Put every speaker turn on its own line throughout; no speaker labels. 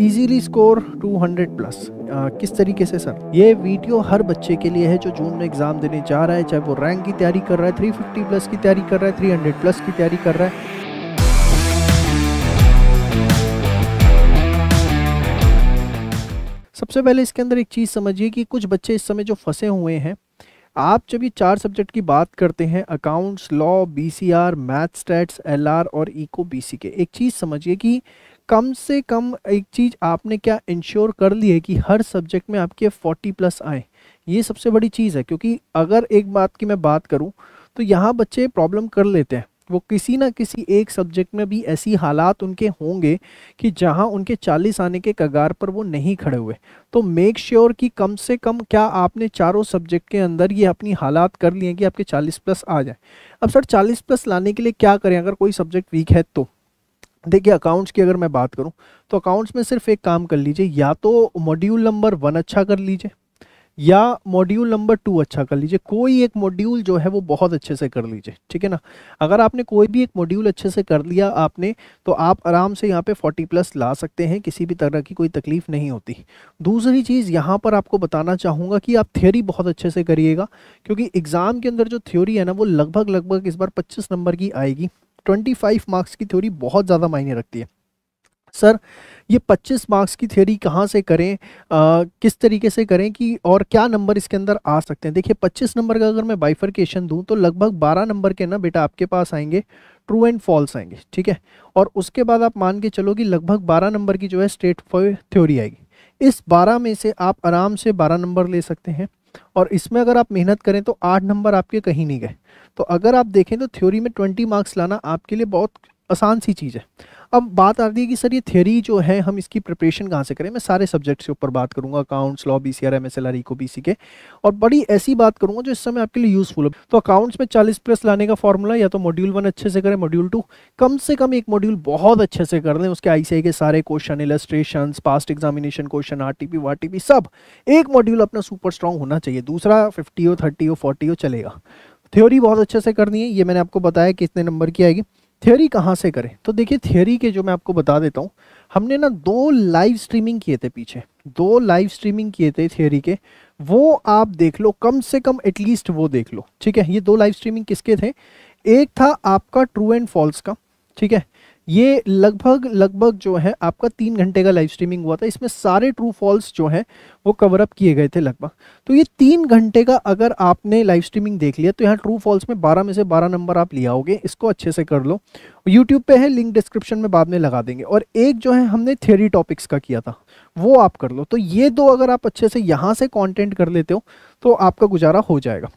easily score 200 plus आ, किस तरीके से सर ये वीडियो हर बच्चे के लिए है जो जून में एग्ज़ाम देने जा रहा है चाहे वो रैंक की तैयारी कर रहा है 350 प्लस की तैयारी कर रहा है 300 प्लस की तैयारी कर रहा है सबसे पहले इसके अंदर एक चीज़ समझिए कि कुछ बच्चे इस समय जो फंसे हुए हैं आप जब ये चार सब्जेक्ट की बात करते हैं accounts law BCR math stats LR और इको बीसी के एक चीज़ समझिए कि कम से कम एक चीज़ आपने क्या इंश्योर कर ली है कि हर सब्जेक्ट में आपके 40 प्लस आए ये सबसे बड़ी चीज़ है क्योंकि अगर एक बात की मैं बात करूं तो यहाँ बच्चे प्रॉब्लम कर लेते हैं वो किसी ना किसी एक सब्जेक्ट में भी ऐसी हालात उनके होंगे कि जहां उनके 40 आने के कगार पर वो नहीं खड़े हुए तो मेक श्योर sure कि कम से कम क्या आपने चारों सब्जेक्ट के अंदर ये अपनी हालात कर लिए कि आपके 40 प्लस आ जाए अब सर 40 प्लस लाने के लिए क्या करें अगर कोई सब्जेक्ट वीक है तो देखिए अकाउंट्स की अगर मैं बात करूं तो अकाउंट्स में सिर्फ एक काम कर लीजिए या तो मॉड्यूल नंबर वन अच्छा कर लीजिए या मॉड्यूल नंबर टू अच्छा कर लीजिए कोई एक मॉड्यूल जो है वो बहुत अच्छे से कर लीजिए ठीक है ना अगर आपने कोई भी एक मॉड्यूल अच्छे से कर लिया आपने तो आप आराम से यहाँ पे 40 प्लस ला सकते हैं किसी भी तरह की कोई तकलीफ़ नहीं होती दूसरी चीज़ यहाँ पर आपको बताना चाहूँगा कि आप थ्योरी बहुत अच्छे से करिएगा क्योंकि एग्ज़ाम के अंदर जो थ्योरी है ना वो लगभग लगभग इस बार पच्चीस नंबर की आएगी ट्वेंटी फाइव मार्क्स की थ्योरी बहुत ज़्यादा मायने रखती है सर ये 25 मार्क्स की थ्योरी कहाँ से करें आ, किस तरीके से करें कि और क्या नंबर इसके अंदर आ सकते हैं देखिए 25 नंबर का अगर मैं बाइफरकेशन दूं तो लगभग 12 नंबर के ना बेटा आपके पास आएंगे ट्रू एंड फॉल्स आएंगे ठीक है और उसके बाद आप मान के चलो कि लगभग 12 नंबर की जो है फॉर थ्योरी आएगी इस बारह में से आप आराम से बारह नंबर ले सकते हैं और इसमें अगर आप मेहनत करें तो आठ नंबर आपके कहीं नहीं गए तो अगर आप देखें तो थ्योरी में ट्वेंटी मार्क्स लाना आपके लिए बहुत आसान सी चीज़ है अब बात आ रही है कि सर ये थ्योरी जो है हम इसकी प्रिपरेशन कहाँ से करें मैं सारे सब्जेक्ट्स के ऊपर बात करूंगा accounts law B C R M S L R eco B C के और बड़ी ऐसी बात करूंगा जो इस समय आपके लिए यूजफुल है तो अकाउंट्स में चालीस प्लस लाने का फॉर्मूला या तो मॉड्यूल वन अच्छे से करें मॉड्यूल टू कम से कम एक मॉड्यूल बहुत अच्छे से कर दें उसके आई सी आई के सारे question illustration past examination question R T P वार टी पी सब एक मॉड्यूल अपना सुपर स्ट्रॉन्ग होना चाहिए दूसरा फिफ्टी हो थर्टी हो फोर्टी हो चलेगा थ्योरी बहुत अच्छे से करनी है ये मैंने आपको बताया कितने नंबर की आएगी थ्योरी कहाँ से करें तो देखिए थ्योरी के जो मैं आपको बता देता हूँ हमने ना दो लाइव स्ट्रीमिंग किए थे पीछे दो लाइव स्ट्रीमिंग किए थे थ्योरी के वो आप देख लो कम से कम एटलीस्ट वो देख लो ठीक है ये दो लाइव स्ट्रीमिंग किसके थे एक था आपका ट्रू एंड फॉल्स का ठीक है ये लगभग लगभग जो है आपका तीन घंटे का लाइव स्ट्रीमिंग हुआ था इसमें सारे ट्रू फॉल्स जो हैं वो कवर अप किए गए थे लगभग तो ये तीन घंटे का अगर आपने लाइव स्ट्रीमिंग देख लिया तो यहाँ ट्रू फॉल्स में बारह में से बारह नंबर आप लिया होगे इसको अच्छे से कर लो यूट्यूब पे है लिंक डिस्क्रिप्शन में बाद में लगा देंगे और एक जो है हमने थेरी टॉपिक्स का किया था वो आप कर लो तो ये दो अगर आप अच्छे से यहाँ से कॉन्टेंट कर लेते हो तो आपका गुजारा हो जाएगा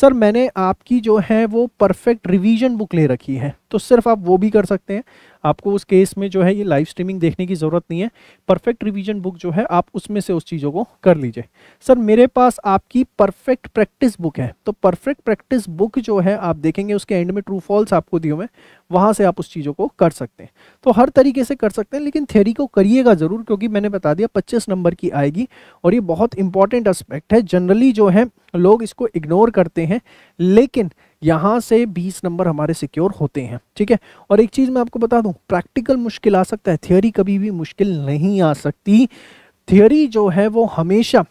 सर मैंने आपकी जो है वो परफेक्ट रिवीजन बुक ले रखी है तो सिर्फ आप वो भी कर सकते हैं आपको उस केस में जो है ये लाइव स्ट्रीमिंग देखने की ज़रूरत नहीं है परफेक्ट रिविजन बुक जो है आप उसमें से उस चीज़ों को कर लीजिए सर मेरे पास आपकी परफेक्ट प्रैक्टिस बुक है तो परफेक्ट प्रैक्टिस बुक जो है आप देखेंगे उसके एंड में ट्रू फॉल्स आपको दिए हुए वहाँ से आप उस चीज़ों को कर सकते हैं तो हर तरीके से कर सकते हैं लेकिन थेरी को करिएगा ज़रूर क्योंकि मैंने बता दिया पच्चीस नंबर की आएगी और ये बहुत इंपॉर्टेंट एस्पेक्ट है जनरली जो है लोग इसको इग्नोर करते हैं लेकिन यहाँ से 20 नंबर हमारे सिक्योर होते हैं ठीक है और एक चीज़ मैं आपको बता दूँ प्रैक्टिकल मुश्किल आ सकता है थियोरी कभी भी मुश्किल नहीं आ सकती थियोरी जो है वो हमेशा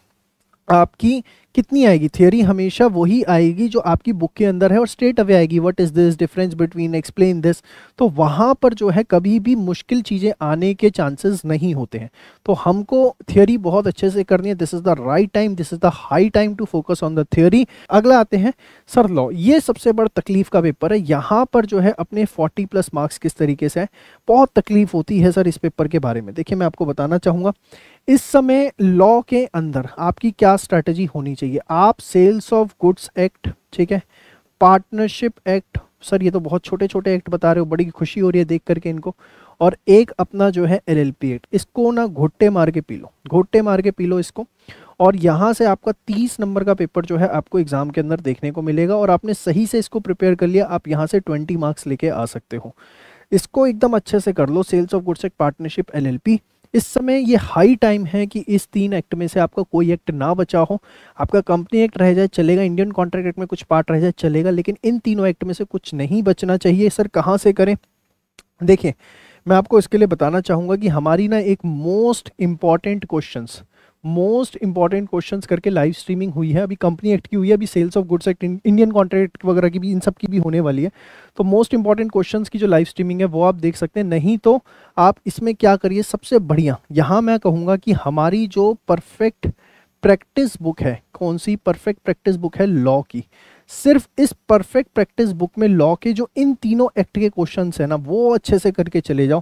आपकी कितनी आएगी थियोरी हमेशा वही आएगी जो आपकी बुक के अंदर है और स्ट्रेट अवे आएगी what is this difference between explain this तो वहाँ पर जो है कभी भी मुश्किल चीज़ें आने के चांसेस नहीं होते हैं तो हमको थियोरी बहुत अच्छे से करनी है this is the right time this is the high time to focus on the theory अगला आते हैं सर लॉ ये सबसे बड़ा तकलीफ का पेपर है यहाँ पर जो है अपने फोर्टी प्लस मार्क्स किस तरीके से है बहुत तकलीफ होती है सर इस पेपर के बारे में देखिए मैं आपको बताना चाहूँगा इस समय लॉ के अंदर आपकी क्या स्ट्रैटेजी होनी चाहिए चाहिए आप सेल्स ऑफ गुड्स एक्ट ठीक है पार्टनरशिप एक्ट सर ये तो बहुत छोटे छोटे एक्ट बता रहे हो बड़ी खुशी हो रही है देख करके इनको और एक अपना जो है एल एक्ट इसको ना घोटे मार के पी लो घोटे मार के पी लो इसको और यहाँ से आपका तीस नंबर का पेपर जो है आपको एग्ज़ाम के अंदर देखने को मिलेगा और आपने सही से इसको प्रिपेयर कर लिया आप यहाँ से ट्वेंटी मार्क्स लेके आ सकते हो इसको एकदम अच्छे से कर लो sales of goods act partnership LLP इस समय ये हाई टाइम है कि इस तीन एक्ट में से आपका कोई एक्ट ना बचा हो आपका कंपनी एक्ट रह जाए चलेगा इंडियन कॉन्ट्रैक्ट एक्ट में कुछ पार्ट रह जाए चलेगा लेकिन इन तीनों एक्ट में से कुछ नहीं बचना चाहिए सर कहाँ से करें देखिए मैं आपको इसके लिए बताना चाहूँगा कि हमारी ना एक most important questions most important question करके लाइव स्ट्रीमिंग हुई है अभी कंपनी एक्ट की हुई है अभी sales of goods act Indian contract वगैरह की भी इन सब की भी होने वाली है तो मोस्ट इंपॉर्टेंट क्वेश्चन की जो लाइव स्ट्रीमिंग है वो आप देख सकते हैं नहीं तो आप इसमें क्या करिए सबसे बढ़िया यहाँ मैं कहूँगा कि हमारी जो परफेक्ट प्रैक्टिस बुक है कौन सी परफेक्ट प्रैक्टिस बुक है लॉ की सिर्फ इस परफेक्ट प्रैक्टिस बुक में लॉ के जो इन तीनों एक्ट के क्वेश्चन है ना वो अच्छे से करके चले जाओ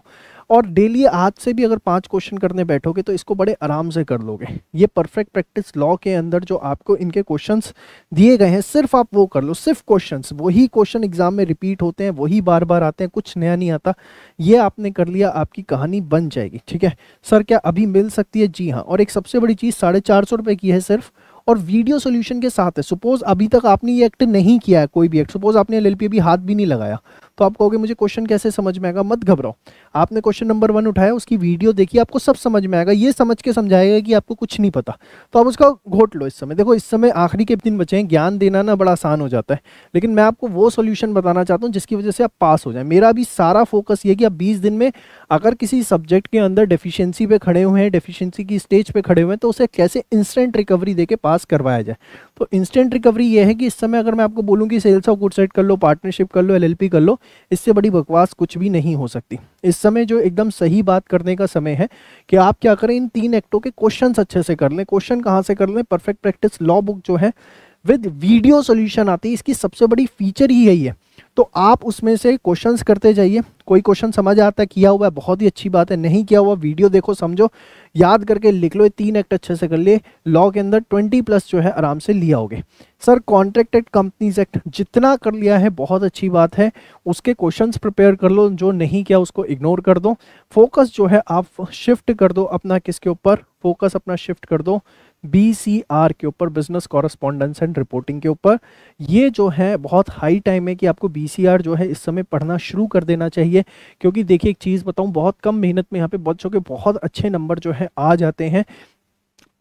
और डेली आज से भी अगर पांच क्वेश्चन करने बैठोगे तो इसको बड़े आराम से कर लोगे ये परफेक्ट प्रैक्टिस लॉ के अंदर जो आपको इनके क्वेश्चंस दिए गए हैं सिर्फ आप वो कर लो सिर्फ क्वेश्चंस वही क्वेश्चन एग्जाम में रिपीट होते हैं वही बार बार आते हैं कुछ नया नहीं आता ये आपने कर लिया आपकी कहानी बन जाएगी ठीक है सर क्या अभी मिल सकती है जी हाँ और एक सबसे बड़ी चीज़ साढ़े चार सौ की है सिर्फ और वीडियो सोल्यूशन के साथ है सपोज अभी तक आपने ये एक्ट नहीं किया है कोई भी एक्ट सपोज आपने एल अभी हाथ भी नहीं लगाया तो आप कहोगे मुझे क्वेश्चन कैसे समझ में आएगा मत घबराओ आपने क्वेश्चन नंबर वन उठाया उसकी वीडियो देखी आपको सब समझ में आएगा ये समझ के समझाएगा कि आपको कुछ नहीं पता तो आप उसका घोट लो इस समय देखो इस समय आखिरी के दिन बचे हैं ज्ञान देना ना बड़ा आसान हो जाता है लेकिन मैं आपको वो सोल्यूशन बताना चाहता हूँ जिसकी वजह से आप पास हो जाए मेरा भी सारा फोकस ये कि आप बीस दिन में अगर किसी सब्जेक्ट के अंदर डेफिशिएंसी पे खड़े हुए हैं डेफिशिएंसी की स्टेज पे खड़े हुए हैं तो उसे कैसे इंस्टेंट रिकवरी देके पास करवाया जाए तो इंस्टेंट रिकवरी ये है कि इस समय अगर मैं आपको बोलूँ कि सेल्स ऑफ गुड सेट कर लो पार्टनरशिप कर लो एल कर लो इससे बड़ी बकवास कुछ भी नहीं हो सकती इस समय जो एकदम सही बात करने का समय है कि आप क्या करें इन तीन एक्टों के क्वेश्चन अच्छे से कर लें क्वेश्चन कहाँ से कर लें परफेक्ट प्रैक्टिस लॉ बुक जो है विद वीडियो सोल्यूशन आती है इसकी सबसे बड़ी फीचर ही यही है तो आप उसमें से क्वेश्चन करते जाइए कोई क्वेश्चन समझ आता है किया हुआ है बहुत ही अच्छी बात है नहीं किया हुआ वीडियो देखो समझो याद करके लिख लो तीन एक्ट अच्छे से कर लिए लॉ के अंदर ट्वेंटी प्लस जो है आराम से लिया होगे सर कॉन्ट्रैक्टेड कंपनीज एक्ट जितना कर लिया है बहुत अच्छी बात है उसके क्वेश्चंस प्रिपेयर कर लो जो नहीं किया उसको इग्नोर कर दो फोकस जो है आप शिफ्ट कर दो अपना किसके ऊपर फोकस अपना शिफ्ट कर दो बी सी आर के ऊपर बिजनेस कॉरस्पॉन्डेंस एंड रिपोर्टिंग के ऊपर ये जो है बहुत हाई टाइम है कि आपको बी सी आर जो है इस समय पढ़ना शुरू कर देना चाहिए क्योंकि देखिए एक चीज़ बताऊँ बहुत कम मेहनत में यहाँ पे बच्चों के बहुत अच्छे नंबर जो है है आ जाते हैं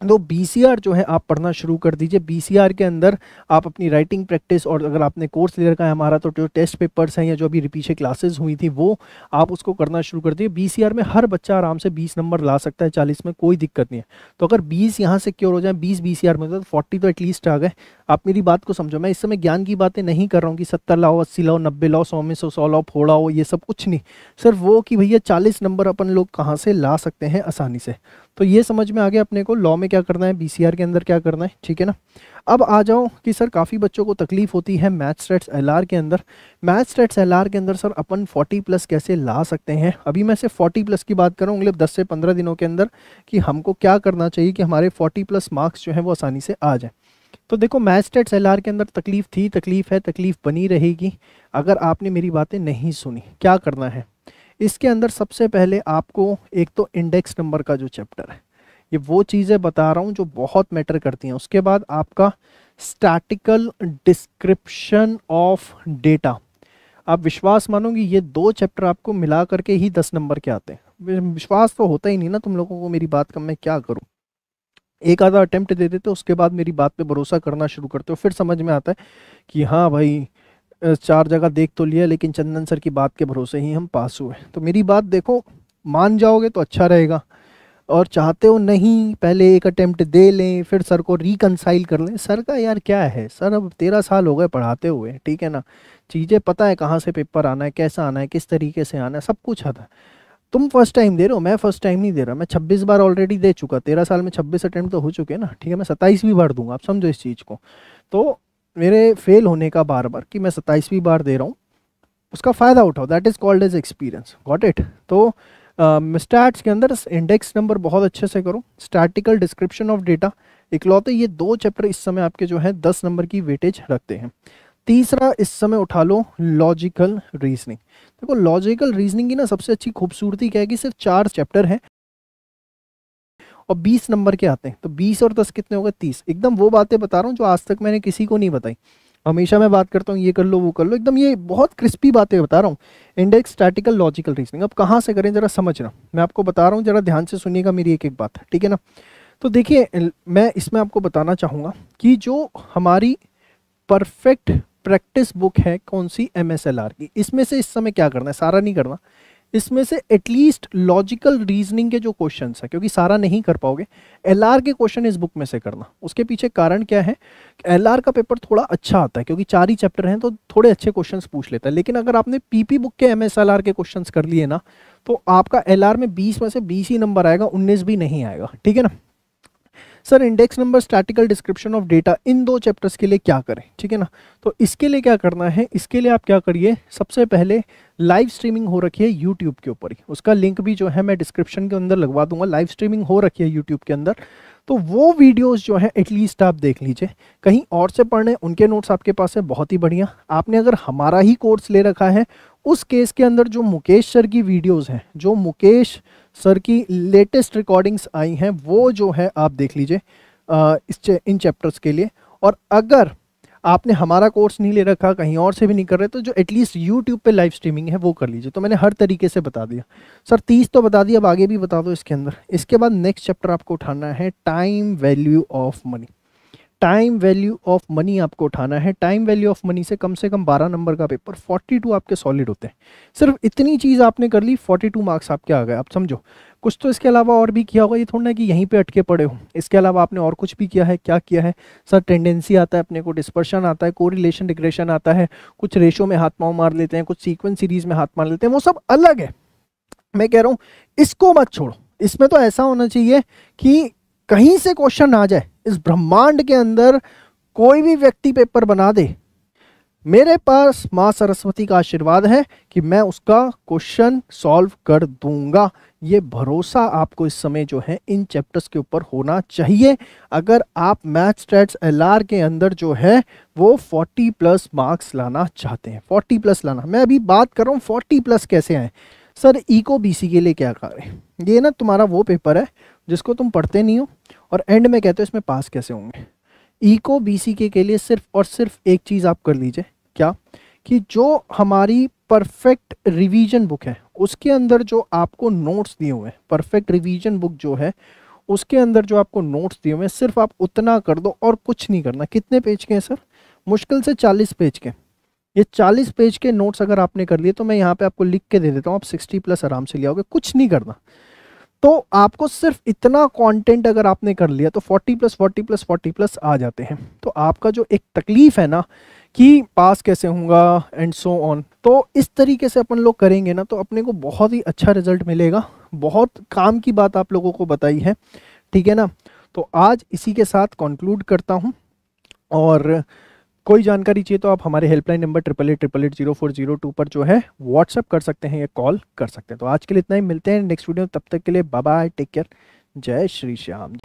तो बी जो है आप पढ़ना शुरू कर दीजिए बी के अंदर आप अपनी राइटिंग प्रैक्टिस और अगर आपने कोर्स ले रखा है हमारा तो जो टेस्ट पेपर्स हैं या जो अभी पीछे क्लासेस हुई थी वो आप उसको करना शुरू कर दीजिए बी में हर बच्चा आराम से बीस नंबर ला सकता है चालीस में कोई दिक्कत नहीं है तो अगर बीस यहाँ से क्योर हो जाए बीस बी में तो फोर्टी तो एटलीस्ट आ गए आप मेरी बात को समझो मैं इस समय ज्ञान की बातें नहीं कर रहा हूँ कि सत्तर लाओ अस्सी लाओ नब्बे लाओ सौ में सौ सौ लाओ फोड़ा हो ये सब कुछ नहीं सिर्फ वो कि भैया चालीस नंबर अपन लोग कहाँ से ला सकते हैं आसानी से तो ये समझ में आ गया अपने को लॉ में क्या करना है बी के अंदर क्या करना है ठीक है ना अब आ जाओ कि सर काफ़ी बच्चों को तकलीफ होती है मैथ स्टेट्स एल के अंदर मैथ स्टेट्स एल के अंदर सर अपन 40 प्लस कैसे ला सकते हैं अभी मैं सिर्फ 40 प्लस की बात कर रहा हूँ अगले 10 से 15 दिनों के अंदर कि हमको क्या करना चाहिए कि हमारे 40 प्लस मार्क्स जो हैं वो आसानी से आ जाए तो देखो मैथ स्टेट्स एल के अंदर तकलीफ थी तकलीफ है तकलीफ बनी रहेगी अगर आपने मेरी बातें नहीं सुनी क्या करना है इसके अंदर सबसे पहले आपको एक तो इंडेक्स नंबर का जो चैप्टर है ये वो चीज़ें बता रहा हूँ जो बहुत मैटर करती हैं उसके बाद आपका स्टैटिकल डिस्क्रिप्शन ऑफ डेटा आप विश्वास मानोगे ये दो चैप्टर आपको मिला करके ही दस नंबर के आते हैं विश्वास तो होता ही नहीं ना तुम लोगों को मेरी बात का मैं क्या करूँ एक आधा अटैम्प्ट दे देते उसके बाद मेरी बात पे भरोसा करना शुरू करते हो फिर समझ में आता है कि हाँ भाई चार जगह देख तो लिया लेकिन चंदन सर की बात के भरोसे ही हम पास हुए तो मेरी बात देखो मान जाओगे तो अच्छा रहेगा और चाहते हो नहीं पहले एक अटेम्प्ट दे लें फिर सर को रिकनसाइल कर लें सर का यार क्या है सर अब तेरह साल हो गए पढ़ाते हुए ठीक है ना चीज़ें पता है कहाँ से पेपर आना है कैसा आना है किस तरीके से आना है सब कुछ आता है तुम फर्स्ट टाइम दे रहे हो मैं फर्स्ट टाइम नहीं दे रहा मैं छब्बीस बार ऑलरेडी दे चुका तेरह साल में छब्बीस अटैम्प्ट तो हो चुके हैं ना ठीक है मैं सत्ताईसवीं बार दूंगा आप समझो इस चीज़ को तो मेरे फेल होने का बार बार कि मैं सत्ताईसवीं बार दे रहा हूँ उसका फ़ायदा उठाओ that is called as experience got it तो स्टैट्स uh, के अंदर इंडेक्स नंबर बहुत अच्छे से करो स्टैटिकल डिस्क्रिप्शन ऑफ डेटा इकलौते ये दो चैप्टर इस समय आपके जो है दस नंबर की वेटेज रखते हैं तीसरा इस समय उठा लो लॉजिकल रीजनिंग देखो लॉजिकल रीजनिंग की ना सबसे अच्छी खूबसूरती क्या है कि सिर्फ चार चैप्टर हैं और 20 नंबर के आते हैं तो 20 और 10 कितने हो गए 30 एकदम वो बातें बता रहा हूँ जो आज तक मैंने किसी को नहीं बताई हमेशा मैं बात करता हूँ ये कर लो वो कर लो एकदम ये बहुत क्रिस्पी बातें बता रहा हूँ इंडेक्स स्टैटिकल लॉजिकल रीजनिंग अब कहाँ से करें ज़रा समझना मैं आपको बता रहा हूँ ज़रा ध्यान से सुनिएगा मेरी एक एक बात ठीक है ना तो देखिए मैं इसमें आपको बताना चाहूँगा कि जो हमारी परफेक्ट प्रैक्टिस बुक है कौन सी एम की इसमें से इस समय क्या करना है सारा नहीं करना इसमें से एटलीस्ट लॉजिकल रीजनिंग के जो क्वेश्चन है क्योंकि सारा नहीं कर पाओगे एल के क्वेश्चन इस बुक में से करना उसके पीछे कारण क्या है एल का पेपर थोड़ा अच्छा आता है क्योंकि चार ही चैप्टर हैं तो थोड़े अच्छे क्वेश्चन पूछ लेता है लेकिन अगर आपने पीपी बुक के एम के क्वेश्चन कर लिए ना तो आपका एल में बीस में से बीस ही नंबर आएगा उन्नीस भी नहीं आएगा ठीक है ना sir index number statical description of data इन दो चैप्टर्स के लिए क्या करें ठीक है ना तो इसके लिए क्या करना है इसके लिए आप क्या करिए सबसे पहले लाइव स्ट्रीमिंग हो रखी है यूट्यूब के ऊपर ही उसका लिंक भी जो है मैं डिस्क्रिप्शन के अंदर लगवा दूंगा लाइव स्ट्रीमिंग हो रखी है यूट्यूब के अंदर तो वो वीडियोस जो है एटलीस्ट आप देख लीजिए कहीं और से पढ़ने उनके नोट्स आपके पास है बहुत ही बढ़िया आपने अगर हमारा ही कोर्स ले रखा है उस केस के अंदर जो मुकेश सर की वीडियोस हैं जो मुकेश सर की लेटेस्ट रिकॉर्डिंग्स आई हैं वो जो है आप देख लीजिए इस चे, इन चैप्टर्स के लिए और अगर आपने हमारा कोर्स नहीं ले रखा कहीं और से भी नहीं कर रहे तो जो एटलीस्ट यूट्यूब पे लाइव स्ट्रीमिंग है वो कर लीजिए तो मैंने हर तरीके से बता दिया सर तीस तो बता दिया अब आगे भी बता दो इसके अंदर इसके बाद नेक्स्ट चैप्टर आपको उठाना है time value of money time value of money आपको उठाना है टाइम वैल्यू ऑफ मनी से कम से कम 12 नंबर का पेपर 42 आपके सॉलिड होते हैं सिर्फ इतनी चीज़ आपने कर ली 42 मार्क्स आपके आ गए आप समझो कुछ तो इसके अलावा और भी किया होगा ये थोड़ा ना कि यहीं पे अटके पड़े हो इसके अलावा आपने और कुछ भी किया है क्या किया है सर टेंडेंसी आता है अपने को डिस्पर्शन आता है कोरिलेशन डिग्रेशन आता है कुछ रेशो में हाथ पाँव मार लेते हैं कुछ सीक्वेंस सीरीज में हाथ मार लेते हैं वो सब अलग है मैं कह रहा हूँ इसको मत छोड़ो इसमें तो ऐसा होना चाहिए कि कहीं से क्वेश्चन आ जाए इस ब्रह्मांड के अंदर कोई भी व्यक्ति पेपर बना दे मेरे पास माँ सरस्वती का आशीर्वाद है कि मैं उसका क्वेश्चन सॉल्व कर दूंगा ये भरोसा आपको इस समय जो है इन चैप्टर्स के ऊपर होना चाहिए अगर आप मैथ स्टेट्स एल के अंदर जो है वो 40 प्लस मार्क्स लाना चाहते हैं 40 प्लस लाना मैं अभी बात कर रहा हूँ 40 प्लस कैसे आए सर इको बीसी के लिए क्या करें ये ना तुम्हारा वो पेपर है जिसको तुम पढ़ते नहीं हो और एंड में कहते हो इसमें पास कैसे होंगे इको सी के लिए सिर्फ और सिर्फ एक चीज़ आप कर लीजिए क्या कि जो हमारी परफेक्ट रिवीजन बुक है उसके अंदर जो आपको नोट्स दिए हुए हैं परफेक्ट रिवीजन बुक जो है उसके अंदर जो आपको नोट्स दिए हुए हैं सिर्फ आप उतना कर दो और कुछ नहीं करना कितने पेज के हैं सर मुश्किल से चालीस पेज के ये चालीस पेज के नोट्स अगर आपने कर लिए तो मैं यहाँ पे आपको लिख के दे देता हूँ आप सिक्सटी प्लस आराम से ले आओगे कुछ नहीं करना तो आपको सिर्फ इतना कंटेंट अगर आपने कर लिया तो 40 प्लस 40 प्लस 40 प्लस आ जाते हैं तो आपका जो एक तकलीफ है ना कि पास कैसे होऊंगा एंड सो ऑन तो इस तरीके से अपन लोग करेंगे ना तो अपने को बहुत ही अच्छा रिजल्ट मिलेगा बहुत काम की बात आप लोगों को बताई है ठीक है ना तो आज इसी के साथ कंक्लूड करता हूँ और कोई जानकारी चाहिए तो आप हमारे helpline number triple eight triple eight zero four zero two पर जो है व्हाट्सअप कर सकते हैं या कॉल कर सकते हैं तो आज के लिए इतना ही मिलते हैं नेक्स्ट वीडियो तब तक के लिए बाय टेक केयर जय श्री श्याम